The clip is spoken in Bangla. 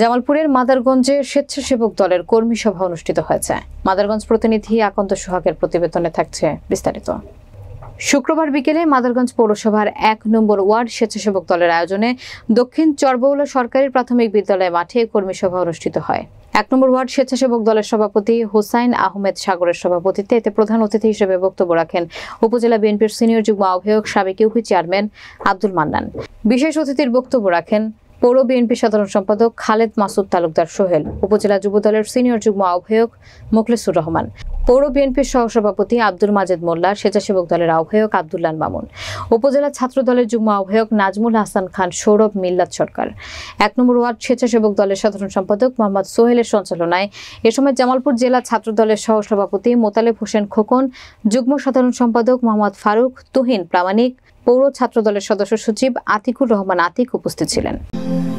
জামালপুরের মাদারগঞ্জে স্বেচ্ছাসেবক দলের কর্মী সভা অনুষ্ঠিত হয়েছে মাদারগঞ্জ প্রতিনিধি আকন্ত সোহাগের প্রতিবেদনে থাকছে বিস্তারিত শুক্রবার বিকেলে মাদারগঞ্জ পৌরসভার এক নম্বর ওয়ার্ড স্বেচ্ছাসেবক দলের আয়োজনে দক্ষিণ চরবৌলা সরকারি প্রাথমিক বিদ্যালয়ে মাঠে কর্মী সভা অনুষ্ঠিত হয় এক নম্বর ওয়ার্ড স্বেচ্ছাসেবক দলের সভাপতি হোসাইন আহমেদ সাগরের সভাপতিত্বে এতে প্রধান অতিথি হিসেবে বক্তব্য রাখেন উপজেলা বিএনপির সিনিয়র যুগ্ম আহ্বায়ক সাবেক ইউপি চেয়ারম্যান আব্দুল মান্নান বিশেষ অতিথির বক্তব্য রাখেন পৌর বিএনপি সাধারণ সম্পাদক খালেদ মাসুদ তালুকদার সোহেল উপজেলা যুব দলের সিনিয়র যুগ্ম আহ্বায়ক মুখলেসুর রহমান পৌর বিএনপির সহসভাপতি আব্দুল মাজেদ মোল্লা স্বেচ্ছাসেবক দলের আহ্বায়ক আবদুল্লান মামুন উপজেলা ছাত্র দলের যুগ্ম আহ্বায়ক নাজমুল হাসান খান সৌরভ মিল্লাত সরকার এক নম্বর ওয়ার্ড স্বেচ্ছাসেবক দলের সাধারণ সম্পাদক মোহাম্মদ সোহেলের সঞ্চালনায় এ সময় জামালপুর জেলা ছাত্র দলের সহসভাপতি মোতালেব হোসেন খোকন যুগ্ম সাধারণ সম্পাদক মোহাম্মদ ফারুক তুহিন প্রামাণিক পৌর ছাত্রদলের সদস্য সচিব আতিকুর রহমান আতিক উপস্থিত ছিলেন